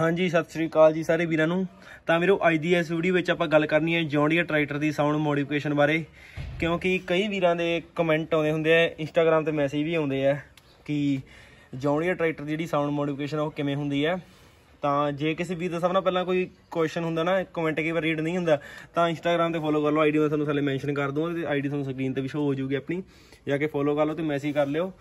ਹਾਂਜੀ ਸਤਿ ਸ੍ਰੀ ਅਕਾਲ ਜੀ ਸਾਰੇ ਵੀਰਾਂ ਨੂੰ ਤਾਂ ਵੀਰੋ ਅੱਜ ਦੀ ਇਸ ਵੀਡੀਓ ਵਿੱਚ ਆਪਾਂ ਗੱਲ ਕਰਨੀ ਹੈ ਜੌਂਡੀਆ ਟਰੈਕਟਰ ਦੀ ਸਾਊਂਡ ਮੋਡੀਫਿਕੇਸ਼ਨ ਬਾਰੇ ਕਿਉਂਕਿ ਕਈ ਵੀਰਾਂ ਦੇ ਕਮੈਂਟ ਆਉਂਦੇ ਹੁੰਦੇ ਆ ਇੰਸਟਾਗ੍ਰam ਤੇ ਮੈਸੇਜ ਵੀ ਆਉਂਦੇ ਆ ਕਿ ਜੌਂਡੀਆ ਟਰੈਕਟਰ ਦੀ ਜਿਹੜੀ ਸਾਊਂਡ ਮੋਡੀਫਿਕੇਸ਼ਨ ਉਹ ਕਿਵੇਂ ਹੁੰਦੀ ਹੈ ਤਾਂ ਜੇ ਕਿਸੇ ਵੀਰ ਦਾ ਸਭ ਨਾਲ ਪਹਿਲਾਂ ਕੋਈ ਕੁਐਸਚਨ ਹੁੰਦਾ ਨਾ ਕਮੈਂਟ ਕਈ ਵਾਰ ਰੀਡ ਨਹੀਂ ਹੁੰਦਾ ਤਾਂ ਇੰਸਟਾਗ੍ਰam ਤੇ ਫੋਲੋ ਕਰ ਲਓ ਆਈਡੀ ਮੈਂ ਤੁਹਾਨੂੰ ਥੱਲੇ ਮੈਂਸ਼ਨ ਕਰ ਦੂੰਗਾ ਤੇ ਆਈਡੀ ਤੁਹਾਨੂੰ ਸਕਰੀਨ ਤੇ ਵੀ ਸ਼ੋ ਹੋ ਜੂਗੀ ਆਪਣੀ ਜਾ ਕੇ ਫੋਲੋ ਕਰ ਲਓ ਤੇ ਮੈਸੇਜ ਕਰ ਲਿਓ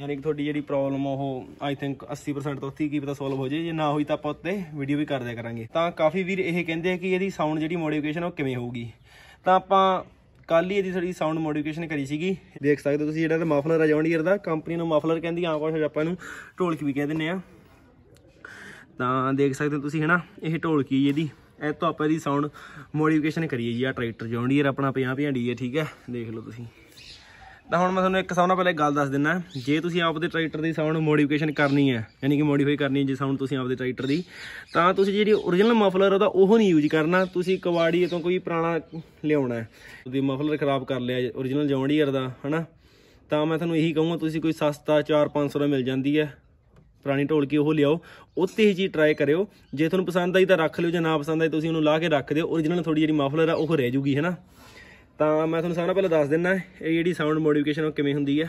ਯਾਨੀ ਕਿ ਤੁਹਾਡੀ ਜਿਹੜੀ ਪ੍ਰੋਬਲਮ ਉਹ ਆਈ ਥਿੰਕ 80% ਤੋਂ 30 ਕੀ ਪਤਾ ਸੋਲਵ ਹੋ ਜਾਏ ਜੇ ਨਾ ਹੋਈ ਤਾਂ ਆਪਾਂ ਉੱਤੇ ਵੀਡੀਓ ਵੀ ਕਰਦੇ ਕਰਾਂਗੇ ਤਾਂ ਕਾਫੀ ਵੀਰ ਇਹ ਕਹਿੰਦੇ ਆ ਕਿ ਇਹਦੀ ਸਾਊਂਡ ਜਿਹੜੀ ਮੋਡੀਫਿਕੇਸ਼ਨ ਉਹ ਕਿਵੇਂ ਹੋਊਗੀ ਤਾਂ ਆਪਾਂ ਕੱਲ ਹੀ ਇਹਦੀ ਥੋੜੀ ਸਾਊਂਡ ਮੋਡੀਫਿਕੇਸ਼ਨ ਕਰੀ ਸੀਗੀ ਦੇਖ ਸਕਦੇ ਹੋ ਤੁਸੀਂ ਜਿਹੜਾ ਮਫਲਰ ਆ ਜੌਂਡੀਅਰ ਦਾ ਕੰਪਨੀ ਨੂੰ ਮਫਲਰ ਕਹਿੰਦੀ ਆ ਕੁਝ ਆਪਾਂ ਇਹਨੂੰ ਢੋਲਕ ਵੀ ਕਹਿ ਦਿੰਨੇ ਆ ਤਾਂ ਦੇਖ ਸਕਦੇ ਹੋ ਤੁਸੀਂ ਹਨਾ ਇਹ ਢੋਲਕੀ ਇਹਦੀ ਇਹ ਤੋਂ ਆਪਾਂ ਇਹਦੀ ਸਾਊਂਡ ਮੋਡੀਫਿਕੇਸ਼ਨ ਕਰੀਏ ਜੀ ਆ ਟਰੈਕਟਰ ਜੌਂਡੀਅਰ ਆਪਣਾ 50 50 ਹੈ ਠੀਕ ਹੈ ਦੇਖ ਲਓ ਤੁਸੀਂ ਤਾਂ ਹੁਣ ਮੈਂ ਤੁਹਾਨੂੰ ਇੱਕ ਸਾਉਣਾ ਪਹਿਲਾਂ ਗੱਲ ਦੱਸ ਦਿੰਨਾ ਜੇ ਤੁਸੀਂ ਆਪਦੇ ਟਰੈਕਟਰ ਦੀ ਸਾਊਂਡ ਮੋਡੀਫਿਕੇਸ਼ਨ ਕਰਨੀ ਹੈ ਯਾਨੀ ਕਿ ਮੋਡੀਫਾਈ ਕਰਨੀ ਹੈ ਜੇ ਸਾਊਂਡ ਤੁਸੀਂ ਆਪਦੇ ਟਰੈਕਟਰ ਦੀ ਤਾਂ ਤੁਸੀਂ ਜਿਹੜੀ origignal ਮਫਲਰ ਉਹਦਾ ਉਹ ਨਹੀਂ ਯੂਜ਼ ਕਰਨਾ ਤੁਸੀਂ ਕਵਾੜੀ ਤੋਂ ਕੋਈ ਪੁਰਾਣਾ ਲਿਆਉਣਾ ਹੈ ਉਹਦੀ ਮਫਲਰ ਖਰਾਬ ਕਰ ਲਿਆ origignal ਜੌਂਡੀਅਰ ਦਾ ਹਨਾ ਤਾਂ ਮੈਂ ਤੁਹਾਨੂੰ ਇਹੀ ਕਹੂੰਗਾ ਤੁਸੀਂ ਕੋਈ ਸਸਤਾ 4-500 ਦਾ ਮਿਲ ਜਾਂਦੀ ਹੈ ਪੁਰਾਣੀ ਢੋਲਕੀ ਉਹ ਲਿਆਓ ਉੱਤੇ ਹੀ ਜੀ ਟਰਾਈ ਕਰਿਓ ਜੇ ਤੁਹਾਨੂੰ ਪਸੰਦ ਆਈ ਤਾਂ ਰੱਖ ਲਿਓ ਜੇ ਨਾ ਪਸੰਦ ਆਈ ਤੁਸੀਂ ਉਹਨੂੰ ਲਾ ਕੇ ਰੱਖ ਦਿਓ origignal ਥੋੜੀ ਜਿਹੜੀ ਮਫਲਰ ਆ ਉਹ ਰਹਿ ਜੂਗੀ ਹਨਾ ਤਾਂ ਮੈਂ ਤੁਹਾਨੂੰ ਸਾਰਾ ਪਹਿਲਾਂ ਦੱਸ ਦਿੰਨਾ ਇਹ ਜਿਹੜੀ ਸਾਊਂਡ ਮੋਡੀਫਿਕੇਸ਼ਨ ਉਹ ਕਿਵੇਂ ਹੁੰਦੀ ਆ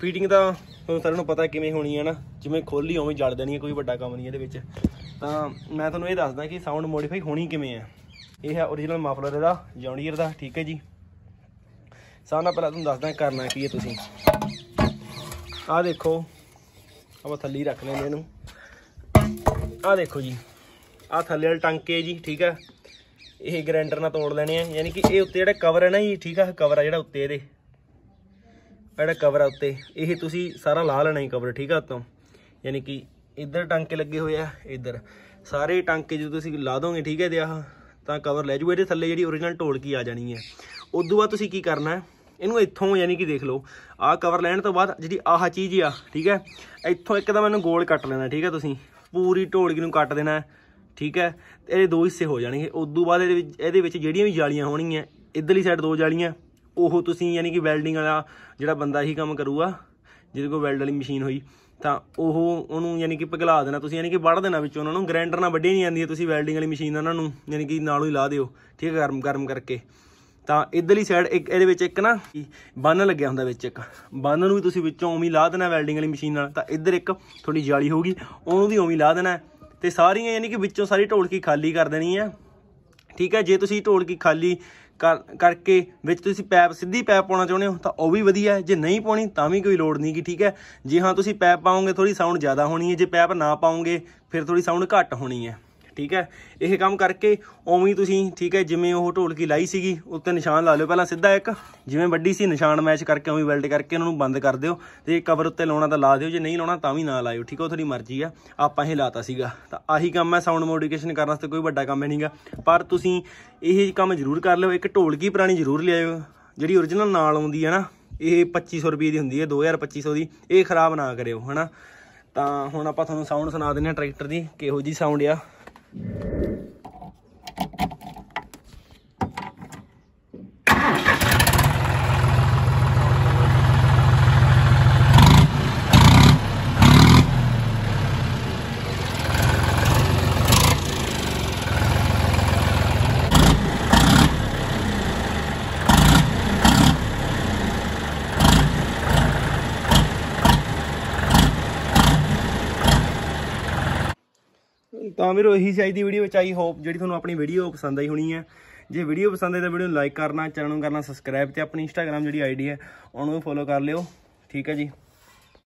ਫੀਟਿੰਗ ਤਾਂ ਤੁਹਾਨੂੰ ਸਾਰਿਆਂ ਨੂੰ ਪਤਾ ਕਿਵੇਂ ਹੋਣੀ ਹੈ ਨਾ ਜਿਵੇਂ ਖੋਲੀ ਉਵੇਂ ਜੜ ਦੇਣੀ ਹੈ ਕੋਈ ਵੱਡਾ ਕੰਮ ਨਹੀਂ ਇਹਦੇ ਵਿੱਚ ਤਾਂ ਮੈਂ ਤੁਹਾਨੂੰ ਇਹ ਦੱਸਦਾ ਕਿ ਸਾਊਂਡ ਮੋਡੀਫਾਈ ਹੋਣੀ ਕਿਵੇਂ ਆ ਇਹ ਹੈ origignal ਮਫਲਰ ਇਹਦਾ ਜੌਨੀਅਰ ਦਾ ਠੀਕ ਹੈ ਜੀ ਸਾਰਿਆਂ ਪਹਿਲਾਂ ਤੁਹਾਨੂੰ ਦੱਸਦਾ ਕਰਨਾ ਕੀ ਹੈ ਤੁਸੀਂ ਆਹ ਦੇਖੋ ਆਪਾਂ ਥੱਲੇ ਰੱਖ ਲੈਂਦੇ ਇਹਨੂੰ ਆਹ ਦੇਖੋ ਜੀ ਆਹ ਥੱਲੇ ਵਾਲ ਟਾਂਕੇ ਜੀ ਠੀਕ ਹੈ ਇਹ ਗ੍ਰੈਂਡਰ ਨਾਲ ਤੋੜ ਲੈਣੇ ਆ ਯਾਨੀ ਕਿ ਇਹ ਉੱਤੇ ਜਿਹੜਾ ਕਵਰ ਹੈ ਨਾ ਇਹ ਠੀਕ ਆ ਕਵਰ ਆ ਜਿਹੜਾ ਉੱਤੇ ਇਹਦੇ ਜਿਹੜਾ ਕਵਰ ਆ ਉੱਤੇ ਇਹ ਤੁਸੀਂ ਸਾਰਾ ਲਾ ਲੈਣਾ ਹੀ ਕਵਰ ਠੀਕ ਆ ਉਤੋਂ ਯਾਨੀ ਕਿ ਇੱਧਰ ਟਾਂਕੇ ਲੱਗੇ ਹੋਏ ਆ ਇੱਧਰ ਸਾਰੇ ਟਾਂਕੇ ਜਦੋਂ ਤੁਸੀਂ ਲਾ ਦੋਗੇ ਠੀਕ ਹੈ ਤੇ ਆਹ ਤਾਂ ਕਵਰ ਲੈ ਜੂ ਇਹਦੇ ਥੱਲੇ ਜਿਹੜੀ origignal ਢੋਲਕੀ ਆ ਜਾਣੀ ਹੈ ਉਸ ਤੋਂ ਬਾਅਦ ਤੁਸੀਂ ਕੀ ਕਰਨਾ ਹੈ ਇਹਨੂੰ ਇੱਥੋਂ ਯਾਨੀ ਕਿ ਦੇਖ ਲਓ ਆਹ ਕਵਰ ਲੈਣ ਤੋਂ ਬਾਅਦ ਜਿਹੜੀ ਆਹ ਚੀਜ਼ ਆ ਠੀਕ ਹੈ ਇੱਥੋਂ ਇੱਕਦਮ ਇਹਨੂੰ ਗੋਲ ਕੱਟ ਲੈਣਾ ਠੀਕ ਹੈ ਤੁਸੀਂ ਪੂਰੀ ਢੋਲਕੀ ਨੂੰ ਕੱਟ ਦੇਣਾ ਠੀਕ ਹੈ ਇਹਦੇ ਦੋ ਹਿੱਸੇ ਹੋ ਜਾਣਗੇ ਉਸ ਤੋਂ ਬਾਅਦ ਇਹਦੇ ਵਿੱਚ ਇਹਦੇ ਵਿੱਚ ਜਿਹੜੀਆਂ ਵੀ ਜਾਲੀਆਂ ਹੋਣੀਆਂ ਇਧਰਲੀ ਸਾਈਡ ਦੋ ਜਾਲੀਆਂ ਉਹ ਤੁਸੀਂ ਯਾਨੀ ਕਿ ਵੈਲਡਿੰਗ ਵਾਲਾ ਜਿਹੜਾ ਬੰਦਾ ਹੀ ਕੰਮ ਕਰੂਗਾ ਜਿਹਦੇ ਕੋਲ ਵੈਲਡ ਵਾਲੀ ਮਸ਼ੀਨ ਹੋਈ ਤਾਂ ਉਹ ਉਹਨੂੰ ਯਾਨੀ ਕਿ ਪਗਲਾ ਦੇਣਾ ਤੁਸੀਂ ਯਾਨੀ ਕਿ ਵੜ ਦੇਣਾ ਵਿੱਚ ਉਹਨਾਂ ਨੂੰ ਗ੍ਰਾਈਂਡਰ ਨਾਲ ਵੱਢੀ ਨਹੀਂ ਜਾਂਦੀ ਤੁਸੀਂ ਵੈਲਡਿੰਗ ਵਾਲੀ ਮਸ਼ੀਨ ਨਾਲ ਉਹਨਾਂ ਨੂੰ ਯਾਨੀ ਕਿ ਨਾਲੋਂ ਹੀ ਲਾ ਦਿਓ ਠੀਕ ਹੈ ਗਰਮ ਗਰਮ ਕਰਕੇ ਤਾਂ ਇਧਰਲੀ ਸਾਈਡ ਇੱਕ ਇਹਦੇ ਵਿੱਚ ਇੱਕ ਨਾ ਬੰਨ ਲੱਗਿਆ ਹੁੰਦਾ ਵਿੱਚ ਇੱਕ ਬੰਨ ਨੂੰ ਵੀ ਤੁਸੀਂ ਵਿੱਚੋਂ ਉਵੇਂ ਲਾ ਦੇਣਾ ਵੈਲਡਿੰਗ ਵਾਲੀ ਮਸ਼ੀਨ ਨਾਲ ਤਾਂ ਇੱਧਰ ਇੱਕ ਥੋੜੀ ਜਾਲੀ ਹੋਊਗੀ ਉਹਨੂੰ ਵੀ ਉਵੇਂ ਲਾ ਦੇਣਾ ਤੇ ਸਾਰੀਆਂ ਯਾਨੀ ਕਿ ਵਿੱਚੋਂ ਸਾਰੀ ਢੋਲਕੀ ਖਾਲੀ ਕਰ ਦੇਣੀ ਆ ਠੀਕ ਹੈ ਜੇ ਤੁਸੀਂ ਢੋਲਕੀ ਖਾਲੀ ਕਰਕੇ ਵਿੱਚ ਤੁਸੀਂ ਪੈਪ ਸਿੱਧੀ ਪੈਪ ਪਾਉਣਾ ਚਾਹੁੰਦੇ ਹੋ ਤਾਂ ਉਹ ਵੀ ਵਧੀਆ ਹੈ ਜੇ ਨਹੀਂ ਪਾਉਣੀ ਤਾਂ ਵੀ ਕੋਈ ਲੋੜ ਨਹੀਂ ਕਿ ਠੀਕ ਹੈ ਜੇ ਹਾਂ ਤੁਸੀਂ ਪੈਪ ਪਾਉਂਗੇ ਥੋੜੀ ਸਾਊਂਡ ਜ਼ਿਆਦਾ ਹੋਣੀ ਹੈ ਜੇ ਪੈਪ ਨਾ ਪਾਉਂਗੇ ਫਿਰ ਥੋੜੀ ਸਾਊਂਡ ਘੱਟ ਹੋਣੀ ਹੈ ਠੀਕ ਹੈ ਇਹ ਕੰਮ ਕਰਕੇ ਉਵੇਂ ਤੁਸੀਂ ਠੀਕ ਹੈ ਜਿਵੇਂ ਉਹ ਢੋਲਕੀ ਲਾਈ ਸੀਗੀ ਉੱਤੇ ਨਿਸ਼ਾਨ ਲਾ ਲਿਓ ਪਹਿਲਾਂ ਸਿੱਧਾ ਇੱਕ ਜਿਵੇਂ ਵੱਡੀ ਸੀ ਨਿਸ਼ਾਨ ਮੈਚ ਕਰਕੇ ਉਵੇਂ ਵੈਲਡ ਕਰਕੇ ਉਹਨਾਂ ਨੂੰ ਬੰਦ ਕਰ ਦਿਓ ਤੇ ਕਵਰ ਉੱਤੇ ਲਾਉਣਾ ਤਾਂ ਲਾ ਦਿਓ ਜੇ ਨਹੀਂ ਲਾਉਣਾ ਤਾਂ ਵੀ ਨਾ ਲਾਇਓ ਠੀਕ ਹੈ ਉਹ ਤੁਹਾਡੀ ਮਰਜ਼ੀ ਆ ਆਪਾਂ ਇਹ ਲਾਤਾ ਸੀਗਾ ਤਾਂ ਆਹੀ ਕੰਮ ਹੈ ਸਾਊਂਡ ਮੋਡੀਫਿਕੇਸ਼ਨ ਕਰਨ ਵਾਸਤੇ ਕੋਈ ਵੱਡਾ ਕੰਮ ਨਹੀਂਗਾ ਪਰ ਤੁਸੀਂ ਇਹ ਕੰਮ ਜ਼ਰੂਰ ਕਰ ਲਿਓ ਇੱਕ ਢੋਲਕੀ ਪੁਰਾਣੀ ਜ਼ਰੂਰ ਲਿਆਇਓ ਜਿਹੜੀ origignal ਨਾਲ ਆਉਂਦੀ ਹੈ ਨਾ ਇਹ 2500 ਰੁਪਏ ਦੀ ਹੁੰਦੀ ਹੈ 2250 ਦੀ ਇਹ ਖਰਾਬ ਨਾ ਕਰਿਓ ਹਨਾ ਤਾਂ ਹੁਣ ਆਪਾਂ ਤੁਹਾਨੂੰ ਸਾਊਂਡ ਸੁਣਾ ਦਿੰਦੇ ਹਾਂ ਟਰੈਕਟਰ ਦੀ ਕਿਹੋ ਜੀ ਸਾਊਂਡ ਆ Yeah. ਤਾਂ ਵੀਰੋ ਇਹੀ ਸੀ ਅੱਜ ਦੀ ਵੀਡੀਓ ਵਿੱਚ ਆਈ ਹੋਪ ਜਿਹੜੀ ਤੁਹਾਨੂੰ ਆਪਣੀ ਵੀਡੀਓ ਪਸੰਦ ਆਈ ਹੋਣੀ ਹੈ ਜੇ ਵੀਡੀਓ ਪਸੰਦ ਆਈ ਤਾਂ ਵੀਡੀਓ ਨੂੰ ਲਾਈਕ ਕਰਨਾ ਚੈਨਲ ਨੂੰ ਕਰਨਾ ਸਬਸਕ੍ਰਾਈਬ ਤੇ ਆਪਣੀ ਇੰਸਟਾਗ੍ਰam ਜਿਹੜੀ ਆਈਡੀ ਹੈ ਉਹਨੂੰ ਫੋਲੋ ਕਰ ਲਿਓ ਠੀਕ ਹੈ ਜੀ